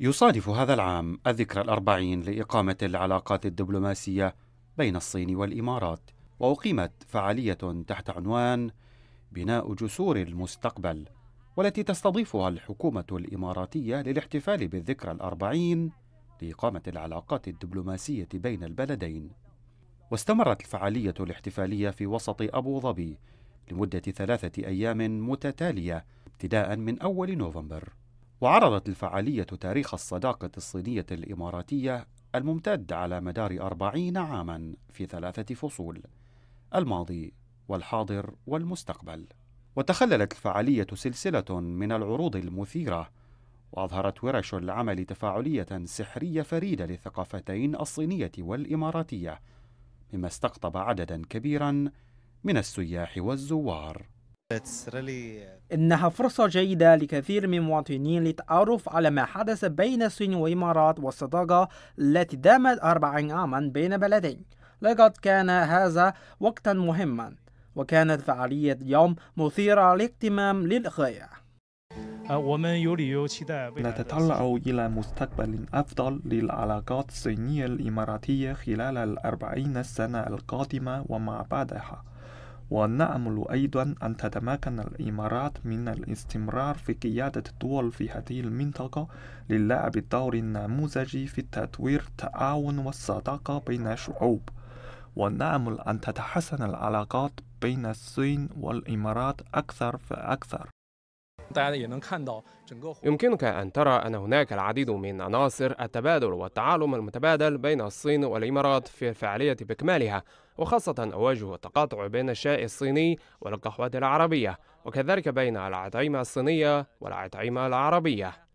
يصادف هذا العام الذكرى الأربعين لإقامة العلاقات الدبلوماسية بين الصين والإمارات وأقيمت فعالية تحت عنوان بناء جسور المستقبل والتي تستضيفها الحكومة الإماراتية للاحتفال بالذكرى الأربعين لإقامة العلاقات الدبلوماسية بين البلدين واستمرت الفعالية الاحتفالية في وسط أبو ظبي لمدة ثلاثة أيام متتالية ابتداء من أول نوفمبر وعرضت الفعالية تاريخ الصداقة الصينية الإماراتية الممتد على مدار أربعين عاما في ثلاثة فصول الماضي والحاضر والمستقبل وتخللت الفعالية سلسلة من العروض المثيرة وأظهرت ورش العمل تفاعلية سحرية فريدة للثقافتين الصينية والإماراتية مما استقطب عددا كبيرا من السياح والزوار إنها فرصة جيدة لكثير من المواطنين للتعرف على ما حدث بين الصين والإمارات والصداقة التي دامت 40 عاما بين بلدين لقد كان هذا وقتا مهما وكانت فعالية اليوم مثيرة للاهتمام للغاية نتطلع إلى مستقبل أفضل للعلاقات الصينية الإماراتية خلال الأربعين السنة القادمة وما بعدها ونأمل أيضا أن تتمكن الإمارات من الاستمرار في قيادة الدول في هذه المنطقة للعب الدور النموذجي في تطوير التعاون والصداقة بين الشعوب ونأمل أن تتحسن العلاقات بين الصين والإمارات أكثر فأكثر يمكنك أن ترى أن هناك العديد من عناصر التبادل والتعالم المتبادل بين الصين والإمارات في الفعالية بإكمالها وخاصة أواجه التقاطع بين الشاي الصيني والقهوة العربية وكذلك بين الأطعمة الصينية والأطعمة العربية